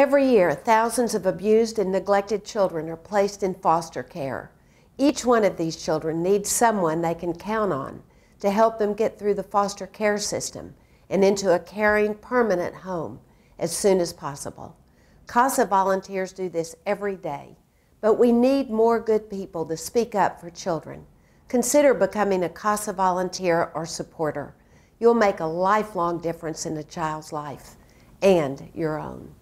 Every year, thousands of abused and neglected children are placed in foster care. Each one of these children needs someone they can count on to help them get through the foster care system and into a caring, permanent home as soon as possible. CASA volunteers do this every day, but we need more good people to speak up for children. Consider becoming a CASA volunteer or supporter. You'll make a lifelong difference in a child's life and your own.